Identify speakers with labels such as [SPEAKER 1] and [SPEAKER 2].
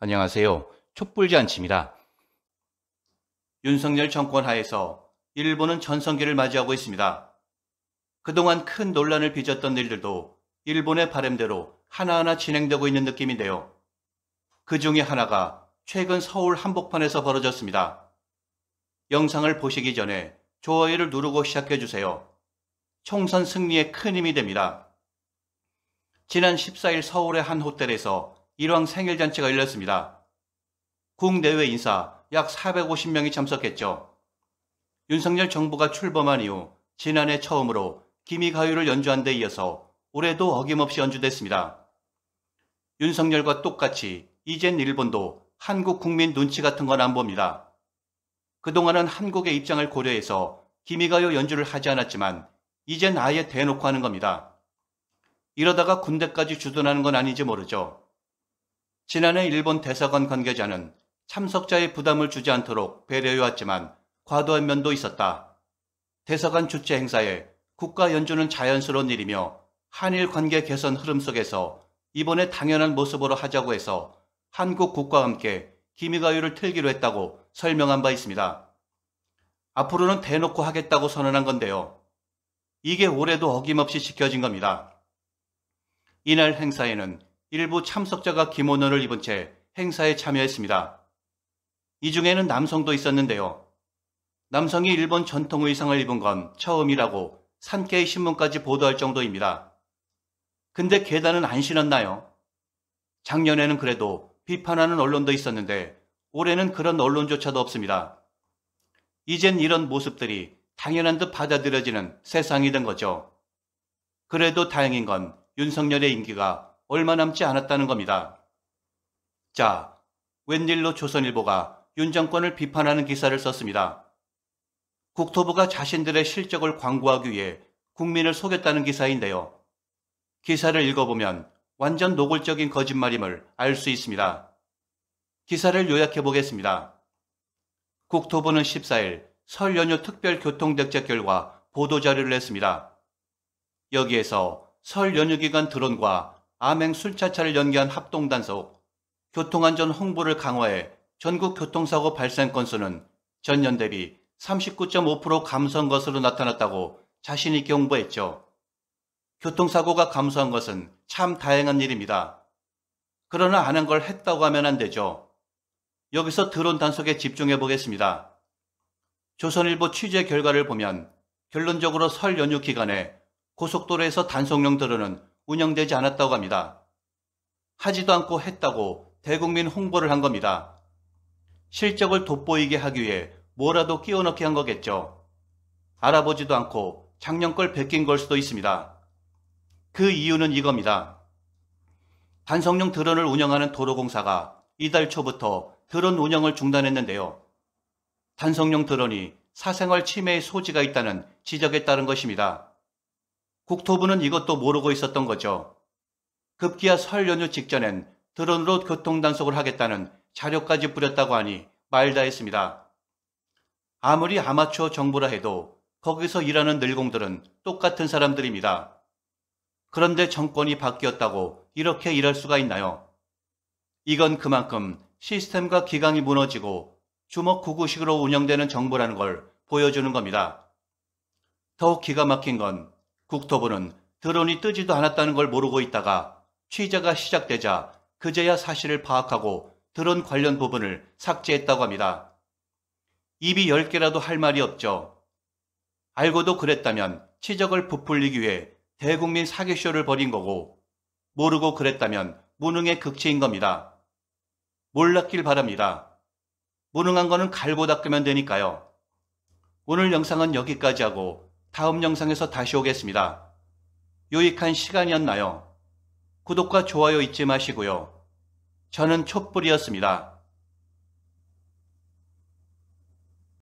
[SPEAKER 1] 안녕하세요. 촛불잔치입니다. 윤석열 정권 하에서 일본은 전성기를 맞이하고 있습니다. 그동안 큰 논란을 빚었던 일들도 일본의 바램대로 하나하나 진행되고 있는 느낌인데요. 그 중에 하나가 최근 서울 한복판에서 벌어졌습니다. 영상을 보시기 전에 좋아요를 누르고 시작해주세요. 총선 승리에 큰 힘이 됩니다. 지난 14일 서울의 한 호텔에서 일왕 생일잔치가 열렸습니다. 국내외 인사 약 450명이 참석했죠. 윤석열 정부가 출범한 이후 지난해 처음으로 기미가요를 연주한 데 이어서 올해도 어김없이 연주됐습니다. 윤석열과 똑같이 이젠 일본도 한국 국민 눈치 같은 건 안 봅니다. 그동안은 한국의 입장을 고려해서 기미가요 연주를 하지 않았지만 이젠 아예 대놓고 하는 겁니다. 이러다가 군대까지 주둔하는 건 아닌지 모르죠. 지난해 일본 대사관 관계자는 참석자의 부담을 주지 않도록 배려해왔지만 과도한 면도 있었다. 대사관 주최 행사에 국가 연주는 자연스러운 일이며 한일 관계 개선 흐름 속에서 이번에 당연한 모습으로 하자고 해서 한국 국가와 함께 기미가요를 틀기로 했다고 설명한 바 있습니다. 앞으로는 대놓고 하겠다고 선언한 건데요. 이게 올해도 어김없이 지켜진 겁니다. 이날 행사에는 일부 참석자가 김원호를 입은 채 행사에 참여했습니다. 이 중에는 남성도 있었는데요. 남성이 일본 전통 의상을 입은 건 처음이라고 산케이 신문까지 보도할 정도입니다. 근데 계단은 안 신었나요? 작년에는 그래도 비판하는 언론도 있었는데 올해는 그런 언론조차도 없습니다. 이젠 이런 모습들이 당연한 듯 받아들여지는 세상이 된 거죠. 그래도 다행인 건 윤석열의 임기가 얼마 남지 않았다는 겁니다. 자, 웬일로 조선일보가 윤 정권을 비판하는 기사를 썼습니다. 국토부가 자신들의 실적을 광고하기 위해 국민을 속였다는 기사인데요. 기사를 읽어보면 완전 노골적인 거짓말임을 알 수 있습니다. 기사를 요약해 보겠습니다. 국토부는 14일 설 연휴 특별 교통대책 결과 보도자료를 냈습니다. 여기에서 설 연휴 기간 드론과 암행 순찰차를 연계한 합동단속, 교통안전 홍보를 강화해 전국 교통사고 발생 건수는 전년 대비 39.5% 감소한 것으로 나타났다고 자신있게 홍보했죠. 교통사고가 감소한 것은 참 다행한 일입니다. 그러나 아는 걸 했다고 하면 안 되죠. 여기서 드론 단속에 집중해 보겠습니다. 조선일보 취재 결과를 보면 결론적으로 설 연휴 기간에 고속도로에서 단속용 드론은 운영되지 않았다고 합니다. 하지도 않고 했다고 대국민 홍보를 한 겁니다. 실적을 돋보이게 하기 위해 뭐라도 끼워넣기 한 거겠죠. 알아보지도 않고 작년 걸 베낀 걸 수도 있습니다. 그 이유는 이겁니다. 단성용 드론을 운영하는 도로공사가 이달 초부터 드론 운영을 중단했는데요. 단성용 드론이 사생활 침해의 소지가 있다는 지적에 따른 것입니다. 국토부는 이것도 모르고 있었던 거죠. 급기야 설 연휴 직전엔 드론으로 교통단속을 하겠다는 자료까지 뿌렸다고 하니 말다 했습니다. 아무리 아마추어 정보라 해도 거기서 일하는 늘공들은 똑같은 사람들입니다. 그런데 정권이 바뀌었다고 이렇게 일할 수가 있나요? 이건 그만큼 시스템과 기강이 무너지고 주먹구구식으로 운영되는 정보라는걸 보여주는 겁니다. 더욱 기가 막힌 건 국토부는 드론이 뜨지도 않았다는 걸 모르고 있다가 취재가 시작되자 그제야 사실을 파악하고 드론 관련 부분을 삭제했다고 합니다. 입이 10개라도 할 말이 없죠. 알고도 그랬다면 치적을 부풀리기 위해 대국민 사기쇼를 벌인 거고 모르고 그랬다면 무능의 극치인 겁니다. 몰랐길 바랍니다. 무능한 거는 갈고 닦으면 되니까요. 오늘 영상은 여기까지 하고 다음 영상에서 다시 오겠습니다. 유익한 시간이었나요? 구독과 좋아요 잊지 마시고요. 저는 촛불이었습니다.